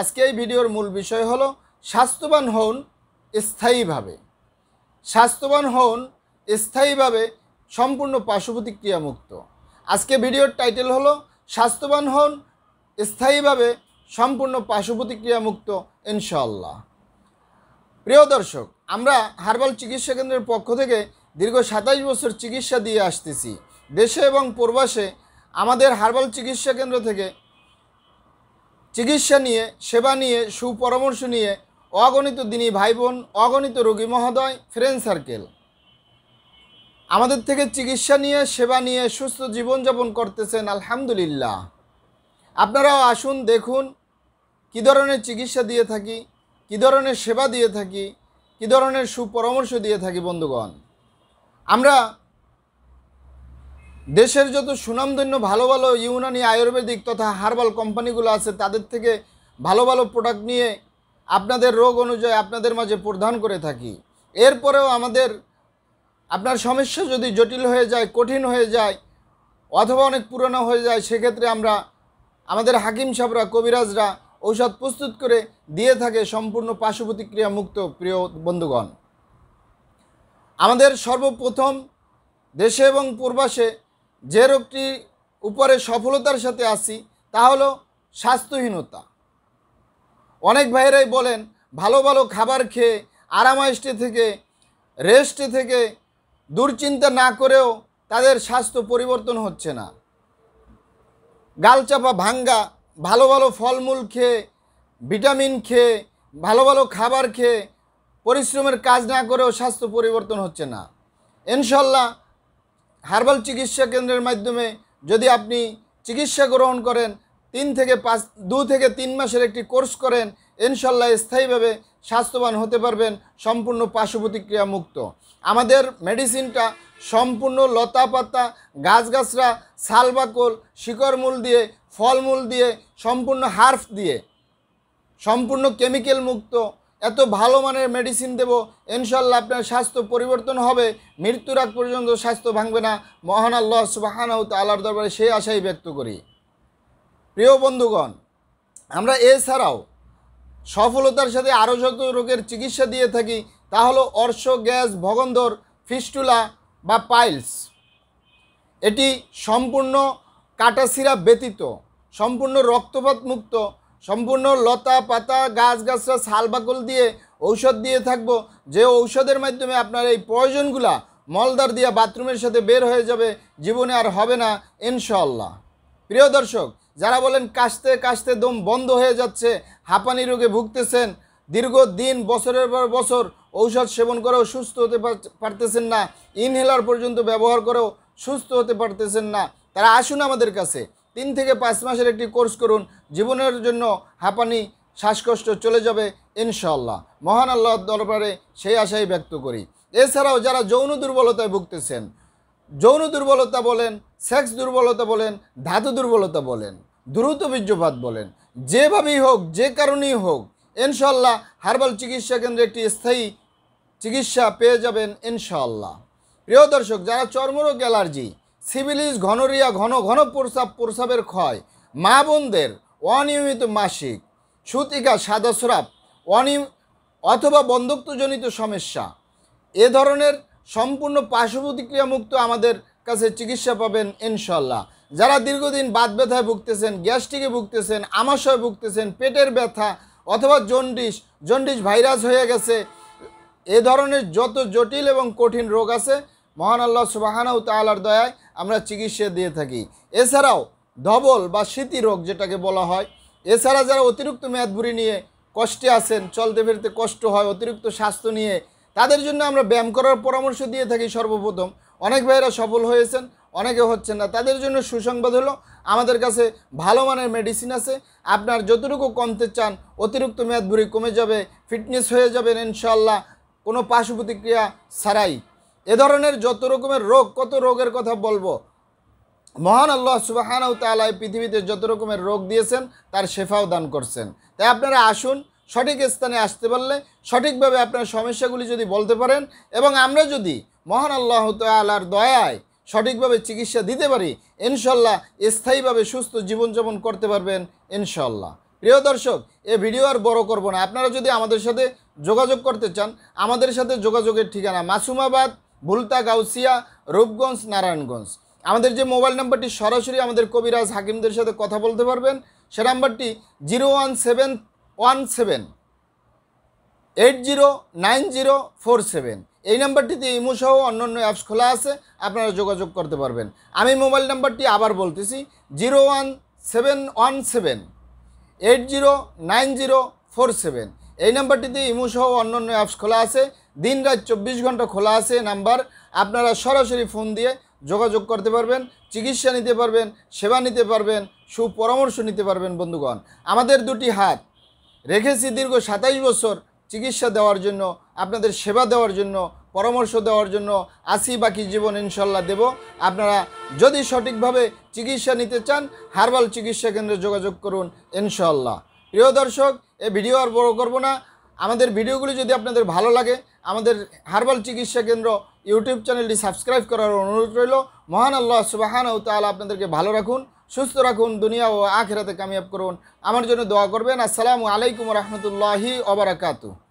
আজকে এই ভিডিওর মূল বিষয় হল স্বাস্থ্যবান হন স্থায়ীভাবে স্বাস্থ্যবান হন স্থায়ীভাবে সম্পূর্ণ পার্শ্বপ্রতিক্রিয়ামুক্ত আজকে ভিডিওর টাইটেল হলো স্বাস্থ্যবান হন স্থায়ীভাবে সম্পূর্ণ পার্শ্বপ্রতিক্রিয়ামুক্ত ইনশাল্লাহ প্রিয় দর্শক আমরা হার্বাল চিকিৎসা কেন্দ্রের পক্ষ থেকে দীর্ঘ সাতাশ বছর চিকিৎসা দিয়ে আসতেছি দেশে এবং প্রবাসে আমাদের হার্বাল চিকিৎসা কেন্দ্র থেকে চিকিৎসা নিয়ে সেবা নিয়ে সুপরামর্শ নিয়ে অগণিত দিনী ভাই বোন অগণিত রোগী মহোদয় ফ্রেন্ড সার্কেল আমাদের থেকে চিকিৎসা নিয়ে সেবা নিয়ে সুস্থ জীবনযাপন করতেছেন আলহামদুলিল্লাহ আপনারাও আসুন দেখুন কী ধরনের চিকিৎসা দিয়ে থাকি কী ধরনের সেবা দিয়ে থাকি কী ধরনের সুপরামর্শ দিয়ে থাকি বন্ধুগণ আমরা দেশের যত সুনামধন্য ভালো ভালো ইউনানি আয়ুর্বেদিক তথা হার্বাল কোম্পানিগুলো আছে তাদের থেকে ভালো ভালো প্রোডাক্ট নিয়ে আপনাদের রোগ অনুযায়ী আপনাদের মাঝে প্রদান করে থাকি এরপরেও আমাদের আপনার সমস্যা যদি জটিল হয়ে যায় কঠিন হয়ে যায় অথবা অনেক পুরনো হয়ে যায় সেক্ষেত্রে আমরা আমাদের হাকিম সাহরা কবিরাজরা ঔষধ প্রস্তুত করে দিয়ে থাকে সম্পূর্ণ পার্শ্ব প্রতিক্রিয়া মুক্ত প্রিয় বন্ধুগণ আমাদের সর্বপ্রথম দেশে এবং পূর্বাসে যে রোগটি উপরে সফলতার সাথে আসি তা হলো স্বাস্থ্যহীনতা অনেক ভাইরাই বলেন ভালো ভালো খাবার খেয়ে আরামাইস্টে থেকে রেস্টে থেকে দুশ্চিন্তা না করেও তাদের স্বাস্থ্য পরিবর্তন হচ্ছে না গালচাপা ভাঙ্গা ভালো ভালো ফলমূল খেয়ে ভিটামিন খেয়ে ভালো ভালো খাবার খেয়ে পরিশ্রমের কাজ না করেও স্বাস্থ্য পরিবর্তন হচ্ছে না ইনশাল্লাহ হার্বাল চিকিৎসা কেন্দ্রের মাধ্যমে যদি আপনি চিকিৎসা গ্রহণ করেন তিন থেকে পাঁচ দু থেকে তিন মাসের একটি কোর্স করেন ইনশাল্লাহ স্থায়ীভাবে স্বাস্থ্যবান হতে পারবেন সম্পূর্ণ পার্শ্বপ্রতিক্রিয়া মুক্ত আমাদের মেডিসিনটা সম্পূর্ণ লতা পাতা গাছগাছরা সালবাকল শিকড়মূল দিয়ে ফলমূল দিয়ে সম্পূর্ণ হার্ফ দিয়ে সম্পূর্ণ কেমিক্যাল মুক্ত এত ভালো মানের মেডিসিন দেব ইনশাল্লাহ আপনার স্বাস্থ্য পরিবর্তন হবে মৃত্যুরাত পর্যন্ত স্বাস্থ্য ভাঙবে না মহান আল্লাহ সুবাহানাউ আল্লাহর দরবারে সেই আশাই ব্যক্ত করি প্রিয় বন্ধুগণ আমরা এছাড়াও সফলতার সাথে আরও যত রোগের চিকিৎসা দিয়ে থাকি তা হলো অর্শ গ্যাস ভগন্দর ফিস্টুলা বা পাইলস এটি সম্পূর্ণ কাটাসিরা ব্যতীত সম্পূর্ণ রক্তপাত মুক্ত সম্পূর্ণ লতা পাতা গাছ গাছরা বাকল দিয়ে ঔষধ দিয়ে থাকব যে ঔষধের মাধ্যমে আপনার এই প্রয়োজনগুলা মলদার দিয়া বাথরুমের সাথে বের হয়ে যাবে জীবনে আর হবে না ইনশাল্লাহ প্রিয় দর্শক যারা বলেন কাশতে কাশতে দম বন্ধ হয়ে যাচ্ছে হাঁপানি রোগে ভুগতেছেন দীর্ঘ দিন বছরের পর বছর ঔষধ সেবন করেও সুস্থ হতে পারতেছেন না ইনহেলার পর্যন্ত ব্যবহার করেও সুস্থ হতে পারতেছেন না তারা আসুন আমাদের কাছে তিন থেকে পাঁচ মাসের একটি কোর্স করুন জীবনের জন্য হাঁপানি শ্বাসকষ্ট চলে যাবে ইনশাল্লাহ মহান আল্লাহর দরবারে সেই আশাই ব্যক্ত করি এছাড়াও যারা যৌন দুর্বলতায় ভুগতেছেন যৌন দুর্বলতা বলেন সেক্স দুর্বলতা বলেন ধাতু দুর্বলতা বলেন দ্রুত বীর্যপাত বলেন যেভাবেই হোক যে কারণেই হোক ইনশাল্লাহ হার্বাল চিকিৎসা কেন্দ্রে একটি স্থায়ী চিকিৎসা পেয়ে যাবেন ইনশাল্লাহ প্রিয় দর্শক যারা চর্মরোগ অ্যালার্জি সিভিলিস ঘনরিয়া ঘন ঘন প্রস্রাব প্রস্রাবের ক্ষয় মা বোনদের অনিয়মিত মাসিক সুতিকা সাদা স্রাব অনিয়ম অথবা বন্ধুত্বজনিত সমস্যা এ ধরনের সম্পূর্ণ পার্শ্বপ্রতিক্রিয়ামুক্ত আমাদের কাছে চিকিৎসা পাবেন ইনশাল্লাহ যারা দীর্ঘদিন বাত ব্যথায় ভুগতেছেন গ্যাস্ট্রিকে ভুগতেছেন আমাশয় ভুগতেছেন পেটের ব্যথা অথবা জন্ডিস জন্ডিস ভাইরাস হয়ে গেছে এ ধরনের যত জটিল এবং কঠিন রোগ আছে মহান আল্লাহ সুবাহানাউ তালার দয়ায় আমরা চিকিৎসা দিয়ে থাকি এছাড়াও ধবল বা স্মৃতি রোগ যেটাকে বলা হয় এছাড়া যারা অতিরিক্ত মেয়াদভুরি নিয়ে কষ্টে আছেন চলতে ফিরতে কষ্ট হয় অতিরিক্ত স্বাস্থ্য নিয়ে তাদের জন্য আমরা ব্যায়াম করার পরামর্শ দিয়ে থাকি সর্বপ্রথম অনেক ভাইয়েরা সফল হয়েছেন অনেকে হচ্ছেন না তাদের জন্য সুসংবাদ হলো আমাদের কাছে ভালো মানের মেডিসিন আছে আপনার যতটুকু কমতে চান অতিরিক্ত মেয়াদভুরি কমে যাবে ফিটনেস হয়ে যাবেন ইনশাল্লাহ কোনো পার্শ্ব প্রতিক্রিয়া ছাড়াই এ ধরনের যত রকমের রোগ কত রোগের কথা বলবো মহান আল্লাহ সুবাহানাউ তালা পৃথিবীতে যত রকমের রোগ দিয়েছেন তার শেফাও দান করছেন তাই আপনারা আসুন সঠিক স্থানে আসতে পারলে সঠিকভাবে আপনার সমস্যাগুলি যদি বলতে পারেন এবং আমরা যদি মহান আল্লাহ তালার দয়ায় সঠিকভাবে চিকিৎসা দিতে পারি ইনশাল্লাহ স্থায়ীভাবে সুস্থ জীবনযাপন করতে পারবেন ইনশাল্লাহ প্রিয় দর্শক এ ভিডিও আর বড় করব না আপনারা যদি আমাদের সাথে যোগাযোগ করতে চান আমাদের সাথে যোগাযোগের ঠিকানা মাসুমাবাদ ভুলতা গাউসিয়া রূপগঞ্জ নারায়ণগঞ্জ আমাদের যে মোবাইল নাম্বারটি সরাসরি আমাদের কবিরাজ হাকিমদের সাথে কথা বলতে পারবেন সে নাম্বারটি zero one seven one seven eight zero nine zero four seven এই নাম্বারটিতে ইমুসহ অন্য অন্য অ্যাপস খোলা আছে আপনারা যোগাযোগ করতে পারবেন আমি মোবাইল নাম্বারটি আবার বলতেছি zero one seven one seven eight zero nine zero four seven এই নাম্বারটিতে ইমুসহ অন্য অন্য অ্যাপস খোলা আছে দিন রাত চব্বিশ ঘন্টা খোলা আছে নাম্বার আপনারা সরাসরি ফোন দিয়ে যোগাযোগ করতে পারবেন চিকিৎসা নিতে পারবেন সেবা নিতে পারবেন সুপরামর্শ নিতে পারবেন বন্ধুগণ আমাদের দুটি হাত রেখেছি দীর্ঘ সাতাইশ বছর চিকিৎসা দেওয়ার জন্য আপনাদের সেবা দেওয়ার জন্য পরামর্শ দেওয়ার জন্য আসি বাকি জীবন ইনশাল্লাহ দেব আপনারা যদি সঠিকভাবে চিকিৎসা নিতে চান হার্বাল চিকিৎসা কেন্দ্রে যোগাযোগ করুন ইনশাল্লাহ প্রিয় দর্শক এ ভিডিও আর বড় করবো না আমাদের ভিডিওগুলি যদি আপনাদের ভালো লাগে আমাদের হার্বাল চিকিৎসা কেন্দ্র ইউটিউব চ্যানেলটি সাবস্ক্রাইব করার অনুরোধ রইল মহান আল্লাহ সুবাহান ও তাহলে আপনাদেরকে ভালো রাখুন সুস্থ রাখুন দুনিয়া ও আখেরাতে কামিয়াব করুন আমার জন্য দোয়া করবেন আসসালামু আলাইকুম রহমতুল্লাহি ওবরাকাতু